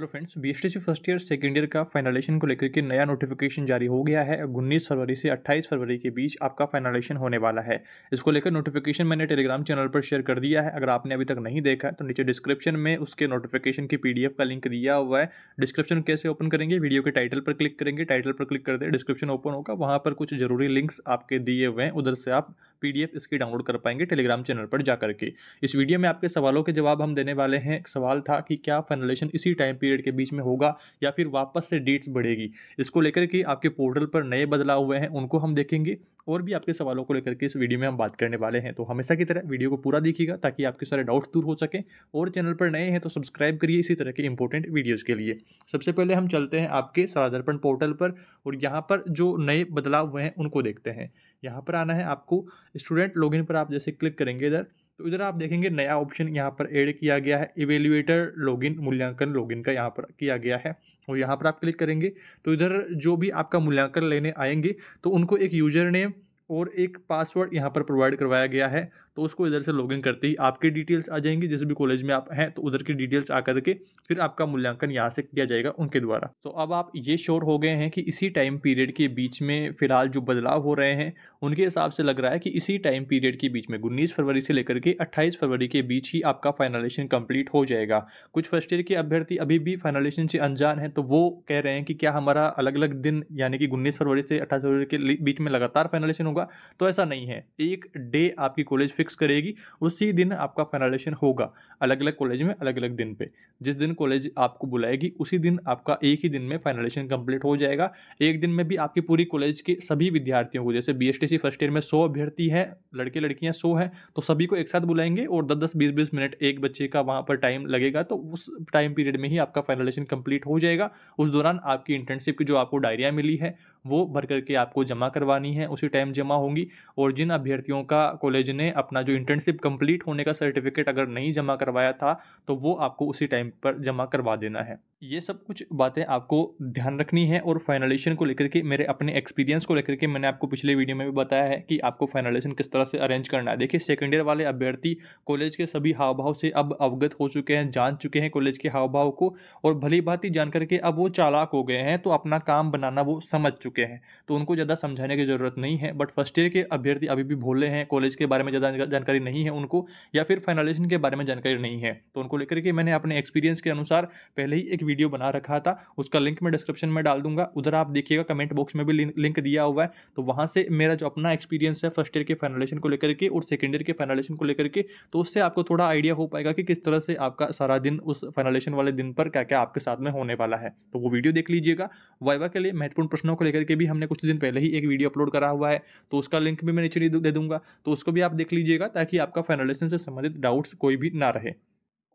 hello friends BSTC first year second year का फाइनलेशन को लेकर के नया नोटिफिकेशन जारी हो गया है उन्नीस फरवरी से 28 फरवरी के बीच आपका फाइनलेशन होने वाला है इसको लेकर नोटिफिकेशन मैंने टेलीग्राम चैनल पर शेयर कर दिया है अगर आपने अभी तक नहीं देखा तो नीचे डिस्क्रिप्शन में उसके नोटिफिकेशन की पी का लिंक दिया हुआ है डिस्क्रिप्शन कैसे ओपन करेंगे वीडियो के टाइटल पर क्लिक करेंगे टाइटल पर क्लिक कर दे डिस्क्रिप्शन ओपन होगा वहाँ पर कुछ जरूरी लिंक्स आपके दिए हुए हैं उधर से आप पीडीएफ इसकी डाउनलोड कर पाएंगे टेलीग्राम चैनल पर जा करके इस वीडियो में आपके सवालों के जवाब हम देने वाले हैं एक सवाल था कि क्या फाइनलेशन इसी टाइम पीरियड के बीच में होगा या फिर वापस से डेट्स बढ़ेगी इसको लेकर के आपके पोर्टल पर नए बदलाव हुए हैं उनको हम देखेंगे और भी आपके सवालों को लेकर के इस वीडियो में हम बात करने वाले हैं तो हमेशा की तरह वीडियो को पूरा देखिएगा ताकि आपके सारे डाउट्स दूर हो सकें और चैनल पर नए हैं तो सब्सक्राइब करिए इसी तरह के इंपॉर्टेंट वीडियोज़ के लिए सबसे पहले हम चलते हैं आपके सारादर्पण पोर्टल पर और यहाँ पर जो नए बदलाव हुए हैं उनको देखते हैं यहाँ पर आना है आपको स्टूडेंट लॉगिन पर आप जैसे क्लिक करेंगे इधर तो इधर आप देखेंगे नया ऑप्शन यहाँ पर ऐड किया गया है इवेल्युएटर लॉगिन मूल्यांकन लॉगिन का यहाँ पर किया गया है और यहाँ पर आप क्लिक करेंगे तो इधर जो भी आपका मूल्यांकन लेने आएंगे तो उनको एक यूजर नेम और एक पासवर्ड यहाँ पर प्रोवाइड करवाया गया है तो उसको इधर से लॉगिन करते ही आपके डिटेल्स आ जाएंगी जिस भी कॉलेज में आप हैं तो उधर की डिटेल्स आ के फिर आपका मूल्यांकन यहाँ से किया जाएगा उनके द्वारा तो अब आप ये श्योर हो गए हैं कि इसी टाइम पीरियड के बीच में फिलहाल जो बदलाव हो रहे हैं उनके हिसाब से लग रहा है कि इसी टाइम पीरियड के बीच में उन्नीस फरवरी से लेकर के अट्ठाईस फरवरी के बीच ही आपका फाइनलेशन कम्प्लीट हो जाएगा कुछ फर्स्ट ईयर के अभ्यर्थी अभी भी फाइनलेशन से अनजान है तो वो कह रहे हैं कि क्या हमारा अलग अलग दिन यानी कि उन्नीस फरवरी से अट्ठाईस फरवरी के बीच में लगातार फाइनलेशन होगा होगा तो ऐसा नहीं है एक डे आपकी कॉलेज फिक्स करेगी उसी दिन आपका फाइनलाइजेशन होगा अलग अलग कॉलेज में अलग अलग दिन पे जिस दिन कॉलेज आपको बुलाएगी उसी दिन आपका एक ही दिन में फाइनलाइजेशन कंप्लीट हो जाएगा एक दिन में भी आपकी पूरी कॉलेज के सभी विद्यार्थियों को जैसे बी फर्स्ट ईयर में सौ अभ्यर्थी हैं लड़के लड़कियाँ सौ हैं तो सभी को एक साथ बुलाएंगे और दस दस बीस बीस मिनट एक बच्चे का वहाँ पर टाइम लगेगा तो उस टाइम पीरियड में ही आपका फाइनलाइजेशन कंप्लीट हो जाएगा उस दौरान आपकी इंटर्नशिप की जो आपको डायरिया मिली है वो भर करके आपको जमा करवानी है उसी टाइम जमा होंगी और जिन अभ्यर्थियों का कॉलेज ने अपना जो इंटर्नशिप कंप्लीट होने का सर्टिफिकेट अगर नहीं जमा करवाया था तो वो आपको उसी टाइम पर जमा करवा देना है ये सब कुछ बातें आपको ध्यान रखनी है और फाइनलाइजेशन को लेकर के मेरे अपने एक्सपीरियंस को लेकर के मैंने आपको पिछले वीडियो में भी बताया है कि आपको फाइनलाइजेशन किस तरह से अरेंज करना है देखिए सेकेंड ईयर वाले अभ्यर्थी कॉलेज के सभी हाव भाव से अब अवगत हो चुके हैं जान चुके हैं कॉलेज के हाव भाव को और भली भांति जान करके अब वो चालाक हो गए हैं तो अपना काम बनाना वो समझ चुके हैं तो उनको ज़्यादा समझाने की ज़रूरत नहीं है बट फर्स्ट ईयर के अभ्यर्थी अभी भी भोले हैं कॉलेज के बारे में ज़्यादा जानकारी नहीं है उनको या फिर फाइनलाइजेशन के बारे में जानकारी नहीं है तो उनको लेकर के मैंने अपने एक्सपीरियंस के अनुसार पहले ही एक वीडियो बना रखा था उसका लिंक मैं डिस्क्रिप्शन में डाल दूंगा उधर आप देखिएगा कमेंट बॉक्स में भी लिंक दिया हुआ है तो वहाँ से मेरा जो अपना एक्सपीरियंस है फर्स्ट ईयर के फाइनलेशन को लेकर के और सेकेंड ईयर के फाइनलेशन को लेकर के तो उससे आपको थोड़ा आइडिया हो पाएगा कि किस तरह से आपका सारा दिन उस फाइनलेशन वाले दिन पर क्या क्या आपके साथ में होने वाला है तो वो वीडियो देख लीजिएगा वाइवा के लिए महत्वपूर्ण प्रश्नों को लेकर के भी हमने कुछ दिन पहले ही एक वीडियो अपलोड करा हुआ है तो उसका लिंक भी मैं नीचे दे दूंगा तो उसको भी आप देख लीजिएगा ताकि आपका फाइनलेशन से संबंधित डाउट्स कोई भी ना रहे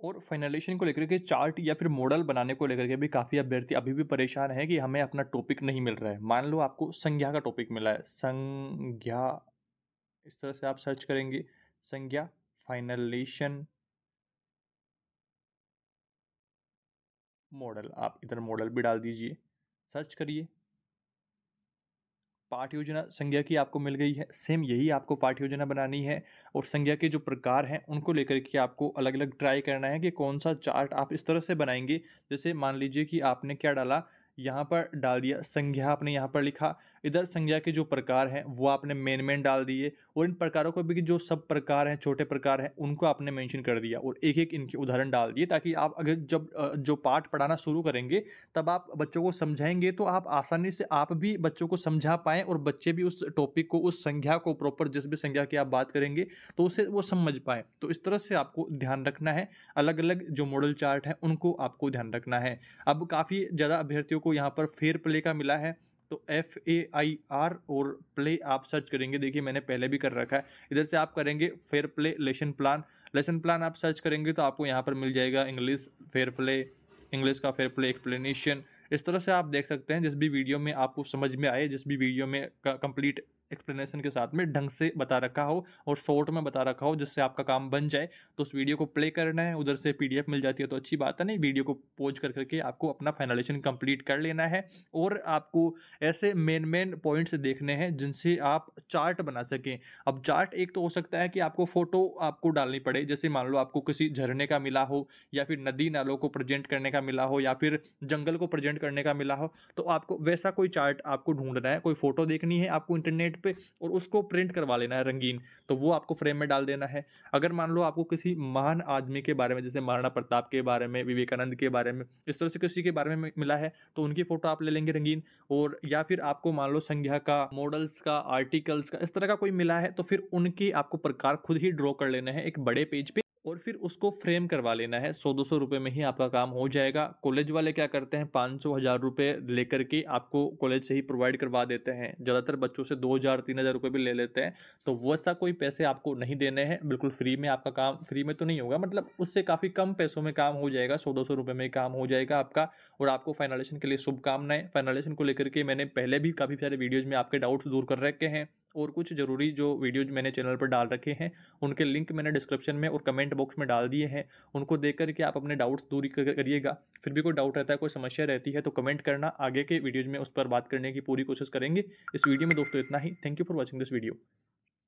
और फाइनलाइजेशन को लेकर के चार्ट या फिर मॉडल बनाने को लेकर के भी काफ़ी अभ्यर्थी अभी भी परेशान है कि हमें अपना टॉपिक नहीं मिल रहा है मान लो आपको संज्ञा का टॉपिक मिला है संज्ञा इस तरह से आप सर्च करेंगे संज्ञा फाइनलाइजेशन मॉडल आप इधर मॉडल भी डाल दीजिए सर्च करिए पाठ योजना संज्ञा की आपको मिल गई है सेम यही आपको पाठ योजना बनानी है और संज्ञा के जो प्रकार हैं उनको लेकर के आपको अलग अलग ट्राई करना है कि कौन सा चार्ट आप इस तरह से बनाएंगे जैसे मान लीजिए कि आपने क्या डाला यहाँ पर डाल दिया संज्ञा आपने यहाँ पर लिखा इधर संज्ञा के जो प्रकार हैं वो आपने मेन मेन डाल दिए और इन प्रकारों को भी जो सब प्रकार हैं छोटे प्रकार हैं उनको आपने मेंशन कर दिया और एक एक इनके उदाहरण डाल दिए ताकि आप अगर जब जो पाठ पढ़ाना शुरू करेंगे तब आप बच्चों को समझाएंगे तो आप आसानी से आप भी बच्चों को समझा पाएँ और बच्चे भी उस टॉपिक को उस संज्ञा को प्रॉपर जिस भी संज्ञा की आप बात करेंगे तो उसे वो समझ पाएँ तो इस तरह से आपको ध्यान रखना है अलग अलग जो मॉडल चार्ट है उनको आपको ध्यान रखना है अब काफ़ी ज़्यादा अभ्यर्थियों को यहाँ पर फेयर प्ले का मिला है तो एफ ए आई आर और प्ले आप सर्च करेंगे देखिए मैंने पहले भी कर रखा है इधर से आप करेंगे fair play lesson plan lesson plan आप सर्च करेंगे तो आपको यहाँ पर मिल जाएगा इंग्लिश फेयर प्ले इंग्लिश का फेयर प्ले एक्सप्लेनेशन इस तरह से आप देख सकते हैं जिस भी वीडियो में आपको समझ में आए जिस भी वीडियो में कंप्लीट एक्सप्लेनेशन के साथ में ढंग से बता रखा हो और शॉर्ट में बता रखा हो जिससे आपका काम बन जाए तो उस वीडियो को प्ले करना है उधर से पीडीएफ मिल जाती है तो अच्छी बात है नहीं वीडियो को पोज कर करके आपको अपना फाइनलेशन कंप्लीट कर लेना है और आपको ऐसे मेन मेन पॉइंट्स देखने हैं जिनसे आप चार्ट बना सकें अब चार्ट एक तो हो सकता है कि आपको फ़ोटो आपको डालनी पड़े जैसे मान लो आपको किसी झरने का मिला हो या फिर नदी नालों को प्रजेंट करने का मिला हो या फिर जंगल को प्रजेंट करने का मिला हो तो आपको वैसा कोई चार्ट आपको ढूंढना है कोई फ़ोटो देखनी है आपको इंटरनेट पेंट पे और उसको प्रिंट करवा लेना है रंगीन तो वो आपको फ्रेम में डाल देना है अगर मान लो आपको किसी महान आदमी के बारे में जैसे महाराणा प्रताप के बारे में विवेकानंद के बारे में इस तरह से किसी के बारे में मिला है तो उनकी फ़ोटो आप ले लेंगे रंगीन और या फिर आपको मान लो संज्ञा का मॉडल्स का आर्टिकल्स का इस तरह का कोई मिला है तो फिर उनकी आपको प्रकार खुद ही ड्रॉ कर लेना है एक बड़े पेज पर और फिर उसको फ्रेम करवा लेना है सौ दो सौ रुपये में ही आपका काम हो जाएगा कॉलेज वाले क्या करते हैं पाँच सौ हज़ार रुपये लेकर के आपको कॉलेज से ही प्रोवाइड करवा देते हैं ज़्यादातर बच्चों से दो हज़ार तीन हज़ार रुपये भी ले लेते हैं तो वैसा कोई पैसे आपको नहीं देने हैं बिल्कुल फ्री में आपका काम फ्री में तो नहीं होगा मतलब उससे काफ़ी कम पैसों में काम हो जाएगा सौ दो सौ रुपये में काम हो जाएगा आपका और आपको फाइनलाइजेशन के लिए शुभकामनाएं फाइनलाइजेशन को लेकर के मैंने पहले भी काफ़ी सारे वीडियोज़ में आपके डाउट्स दूर कर रखे हैं और कुछ ज़रूरी जो वीडियोज मैंने चैनल पर डाल रखे हैं उनके लिंक मैंने डिस्क्रिप्शन में और कमेंट बॉक्स में डाल दिए हैं उनको देख करके आप अपने डाउट्स दूरी करिएगा फिर भी कोई डाउट रहता है कोई समस्या रहती है तो कमेंट करना आगे के वीडियोज़ में उस पर बात करने की पूरी कोशिश करेंगे इस वीडियो में दोस्तों इतना ही thank you for watching this video